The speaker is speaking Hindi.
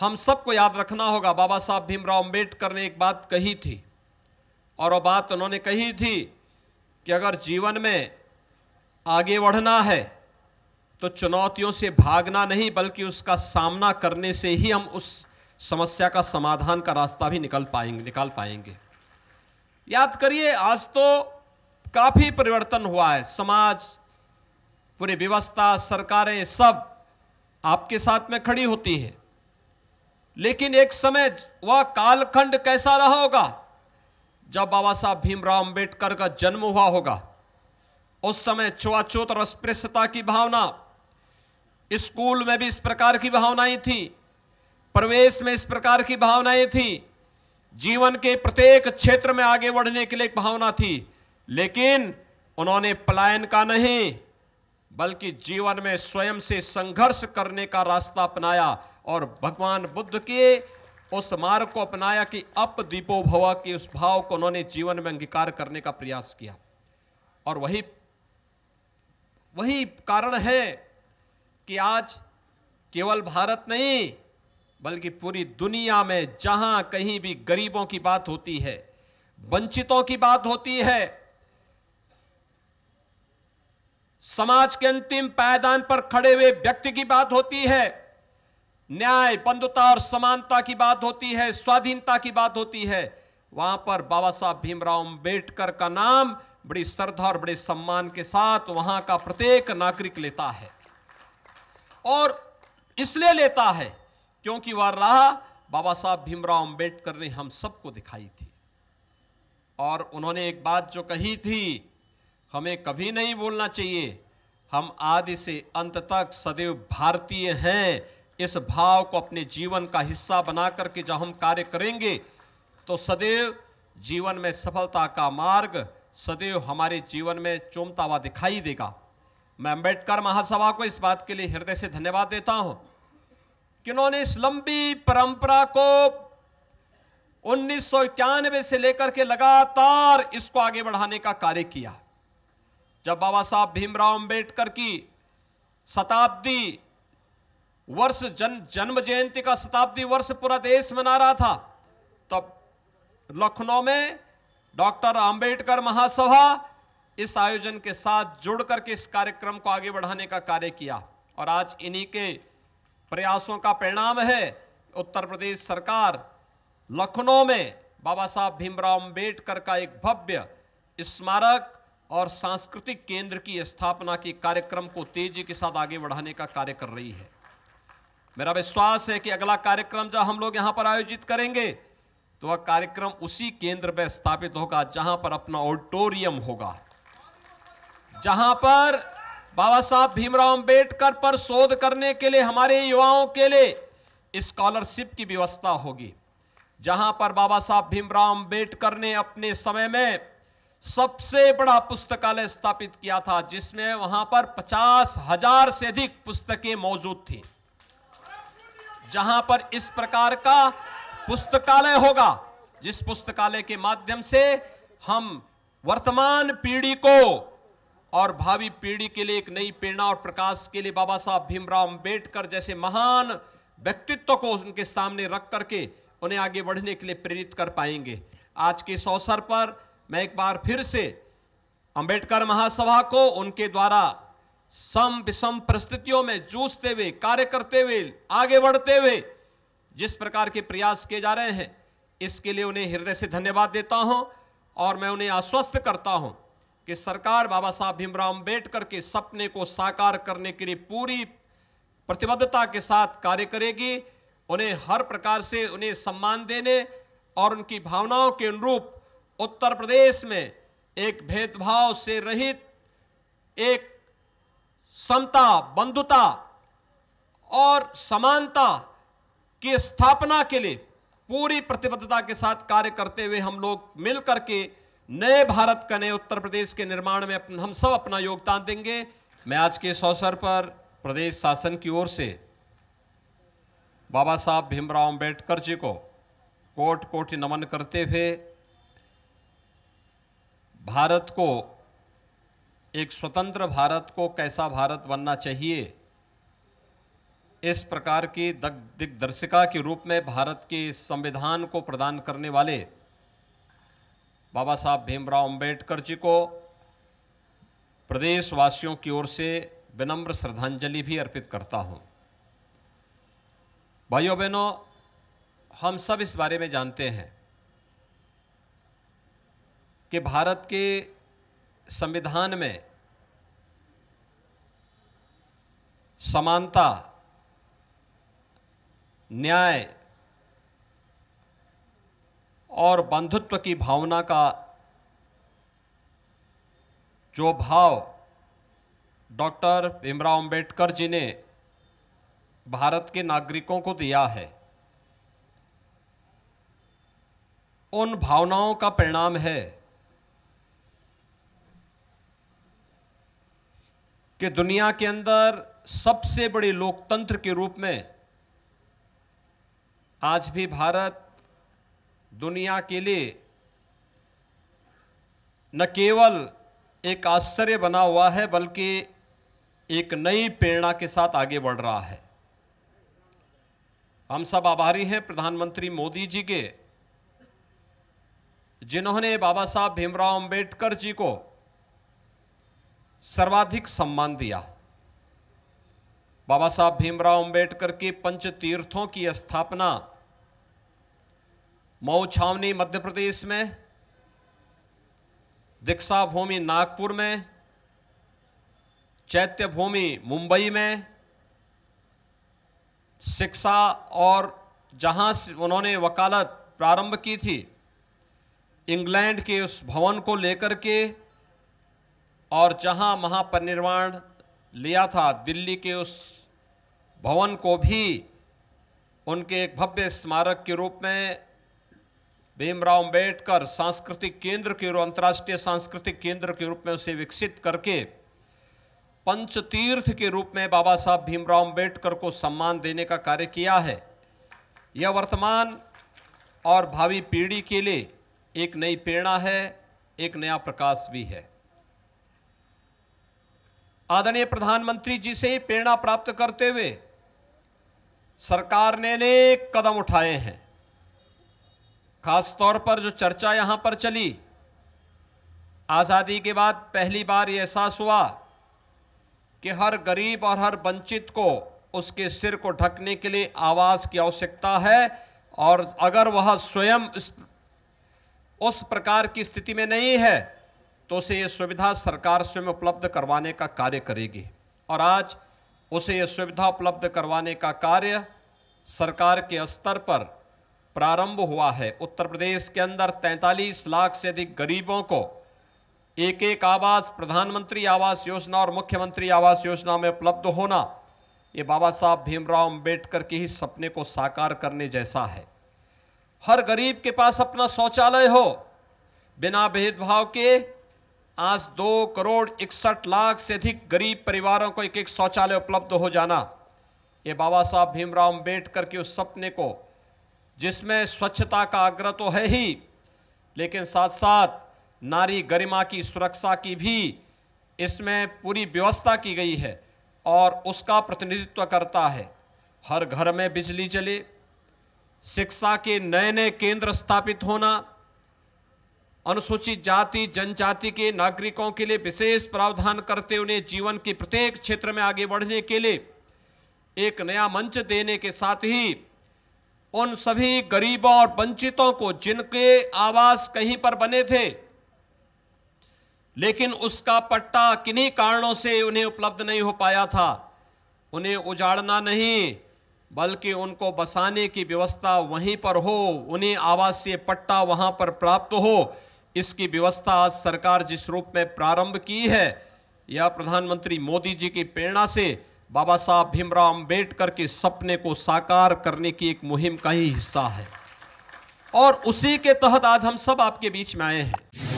हम सबको याद रखना होगा बाबा साहब भीमराव अम्बेडकर ने एक बात कही थी और वो बात उन्होंने कही थी कि अगर जीवन में आगे बढ़ना है तो चुनौतियों से भागना नहीं बल्कि उसका सामना करने से ही हम उस समस्या का समाधान का रास्ता भी निकल पाएंगे निकाल पाएंगे याद करिए आज तो काफ़ी परिवर्तन हुआ है समाज पूरी व्यवस्था सरकारें सब आपके साथ में खड़ी होती हैं लेकिन एक समय वह कालखंड कैसा रहा होगा जब बाबा साहब भीमराव अंबेडकर का जन्म हुआ होगा उस समय छुआछूत और अस्पृश्यता की भावना स्कूल में भी इस प्रकार की भावनाएं थी प्रवेश में इस प्रकार की भावनाएं थी जीवन के प्रत्येक क्षेत्र में आगे बढ़ने के लिए एक भावना थी लेकिन उन्होंने पलायन का नहीं बल्कि जीवन में स्वयं से संघर्ष करने का रास्ता अपनाया और भगवान बुद्ध के उस मार्ग को अपनाया कि अप दीपो भवा के उस भाव को उन्होंने जीवन में अंगीकार करने का प्रयास किया और वही वही कारण है कि आज केवल भारत नहीं बल्कि पूरी दुनिया में जहां कहीं भी गरीबों की बात होती है वंचितों की बात होती है समाज के अंतिम पायदान पर खड़े हुए व्यक्ति की बात होती है न्याय बंधुता और समानता की बात होती है स्वाधीनता की बात होती है वहां पर बाबा साहब भीमराव अंबेडकर का नाम बड़ी श्रद्धा और बड़े सम्मान के साथ वहां का प्रत्येक नागरिक लेता है और इसलिए लेता है क्योंकि वह राह बाबा साहब भीमराव अम्बेडकर ने हम सबको दिखाई थी और उन्होंने एक बात जो कही थी हमें कभी नहीं बोलना चाहिए हम आदि से अंत तक सदैव भारतीय हैं इस भाव को अपने जीवन का हिस्सा बना करके जब हम कार्य करेंगे तो सदैव जीवन में सफलता का मार्ग सदैव हमारे जीवन में चूमता हुआ दिखाई देगा मैं अम्बेडकर महासभा को इस बात के लिए हृदय से धन्यवाद देता हूं कि उन्होंने इस लंबी परंपरा को उन्नीस से लेकर के लगातार इसको आगे बढ़ाने का कार्य किया जब बाबा साहब भीमराव अंबेडकर की शताब्दी वर्ष जन जन्म जयंती का शताब्दी वर्ष पूरा देश मना रहा था तब लखनऊ में डॉक्टर अंबेडकर महासभा इस आयोजन के साथ जुड़ करके इस कार्यक्रम को आगे बढ़ाने का कार्य किया और आज इन्हीं के प्रयासों का परिणाम है उत्तर प्रदेश सरकार लखनऊ में बाबा साहब भीमराव अम्बेडकर का एक भव्य स्मारक और सांस्कृतिक केंद्र की स्थापना के कार्यक्रम को तेजी के साथ आगे बढ़ाने का कार्य कर रही है मेरा विश्वास है कि अगला कार्यक्रम जब हम लोग यहां पर आयोजित करेंगे तो वह कार्यक्रम उसी केंद्र पर स्थापित होगा जहां पर अपना ऑडिटोरियम होगा जहां पर बाबा साहब भीमराव अंबेडकर पर शोध करने के लिए हमारे युवाओं के लिए स्कॉलरशिप की व्यवस्था होगी जहां पर बाबा साहब भीमराव अंबेडकर ने अपने समय में सबसे बड़ा पुस्तकालय स्थापित किया था जिसमें वहां पर पचास हजार से अधिक पुस्तकें मौजूद थी जहां पर इस प्रकार का पुस्तकालय होगा जिस पुस्तकालय के माध्यम से हम वर्तमान पीढ़ी को और भावी पीढ़ी के लिए एक नई प्रेरणा और प्रकाश के लिए बाबा साहब भीमराव अंबेडकर जैसे महान व्यक्तित्व को उनके सामने रख करके उन्हें आगे बढ़ने के लिए प्रेरित कर पाएंगे आज के इस अवसर पर मैं एक बार फिर से अंबेडकर महासभा को उनके द्वारा सम विषम परिस्थितियों में जूझते हुए कार्य करते हुए आगे बढ़ते हुए जिस प्रकार के प्रयास किए जा रहे हैं इसके लिए उन्हें हृदय से धन्यवाद देता हूं और मैं उन्हें आश्वस्त करता हूं कि सरकार बाबा साहब भीमराव अम्बेडकर के सपने को साकार करने के लिए पूरी प्रतिबद्धता के साथ कार्य करेगी उन्हें हर प्रकार से उन्हें सम्मान देने और उनकी भावनाओं के अनुरूप उत्तर प्रदेश में एक भेदभाव से रहित एक समता बंधुता और समानता की स्थापना के लिए पूरी प्रतिबद्धता के साथ कार्य करते हुए हम लोग मिलकर के नए भारत का नए उत्तर प्रदेश के निर्माण में हम सब अपना योगदान देंगे मैं आज के इस अवसर पर प्रदेश शासन की ओर से बाबा साहब भीमराव अम्बेडकर जी को कोट कोटि नमन करते हुए भारत को एक स्वतंत्र भारत को कैसा भारत बनना चाहिए इस प्रकार की दिग्दर्शिका के रूप में भारत के संविधान को प्रदान करने वाले बाबा साहब भीमराव अंबेडकर जी को प्रदेशवासियों की ओर से विनम्र श्रद्धांजलि भी अर्पित करता हूं भाइयों बहनों हम सब इस बारे में जानते हैं कि भारत के संविधान में समानता न्याय और बंधुत्व की भावना का जो भाव डॉक्टर भीमराव अंबेडकर जी ने भारत के नागरिकों को दिया है उन भावनाओं का परिणाम है कि दुनिया के अंदर सबसे बड़े लोकतंत्र के रूप में आज भी भारत दुनिया के लिए न केवल एक आश्चर्य बना हुआ है बल्कि एक नई प्रेरणा के साथ आगे बढ़ रहा है हम सब आभारी हैं प्रधानमंत्री मोदी जी के जिन्होंने बाबा साहब भीमराव अंबेडकर जी को सर्वाधिक सम्मान दिया बाबा साहब भीमराव अंबेडकर के पंच तीर्थों की स्थापना मऊ छावनी मध्य प्रदेश में दीक्षा भूमि नागपुर में चैत्य भूमि मुंबई में शिक्षा और जहां से उन्होंने वकालत प्रारंभ की थी इंग्लैंड के उस भवन को लेकर के और जहां महापरिनिर्वाण लिया था दिल्ली के उस भवन को भी उनके एक भव्य स्मारक के रूप में भीमराव अम्बेडकर सांस्कृतिक केंद्र के रूप अंतर्राष्ट्रीय सांस्कृतिक केंद्र के रूप में उसे विकसित करके पंचतीर्थ के रूप में बाबा साहब भीमराव अम्बेडकर को सम्मान देने का कार्य किया है यह वर्तमान और भावी पीढ़ी के लिए एक नई प्रेरणा है एक नया प्रकाश भी है आदरणीय प्रधानमंत्री जी से प्रेरणा प्राप्त करते हुए सरकार ने अनेक कदम उठाए हैं खास तौर पर जो चर्चा यहां पर चली आज़ादी के बाद पहली बार ये एहसास हुआ कि हर गरीब और हर वंचित को उसके सिर को ढकने के लिए आवाज़ की आवश्यकता है और अगर वह स्वयं उस प्रकार की स्थिति में नहीं है तो उसे ये सुविधा सरकार स्वयं उपलब्ध करवाने का कार्य करेगी और आज उसे ये सुविधा उपलब्ध करवाने का कार्य सरकार के स्तर पर प्रारंभ हुआ है उत्तर प्रदेश के अंदर 43 लाख से अधिक गरीबों को एक एक आवास प्रधानमंत्री आवास योजना और मुख्यमंत्री आवास योजना में उपलब्ध होना ये बाबा साहब भीमराव अम्बेडकर के ही सपने को साकार करने जैसा है हर गरीब के पास अपना शौचालय हो बिना भेदभाव के आज दो करोड़ इकसठ लाख से अधिक गरीब परिवारों को एक एक शौचालय उपलब्ध हो जाना ये बाबा साहब भीमराव अम्बेडकर के उस सपने को जिसमें स्वच्छता का आग्रह तो है ही लेकिन साथ साथ नारी गरिमा की सुरक्षा की भी इसमें पूरी व्यवस्था की गई है और उसका प्रतिनिधित्व करता है हर घर में बिजली चले शिक्षा के नए नए केंद्र स्थापित होना अनुसूचित जाति जनजाति के नागरिकों के लिए विशेष प्रावधान करते उन्हें जीवन के प्रत्येक क्षेत्र में आगे बढ़ने के लिए एक नया मंच देने के साथ ही उन सभी गरीबों और वंचितों को जिनके आवास कहीं पर बने थे लेकिन उसका पट्टा किन्हीं कारणों से उन्हें उपलब्ध नहीं हो पाया था उन्हें उजाड़ना नहीं बल्कि उनको बसाने की व्यवस्था वहीं पर हो उन्हें आवासीय पट्टा वहां पर प्राप्त हो इसकी व्यवस्था आज सरकार जिस रूप में प्रारंभ की है यह प्रधानमंत्री मोदी जी की प्रेरणा से बाबा साहब भीमराव अम्बेडकर के सपने को साकार करने की एक मुहिम का ही हिस्सा है और उसी के तहत आज हम सब आपके बीच में आए हैं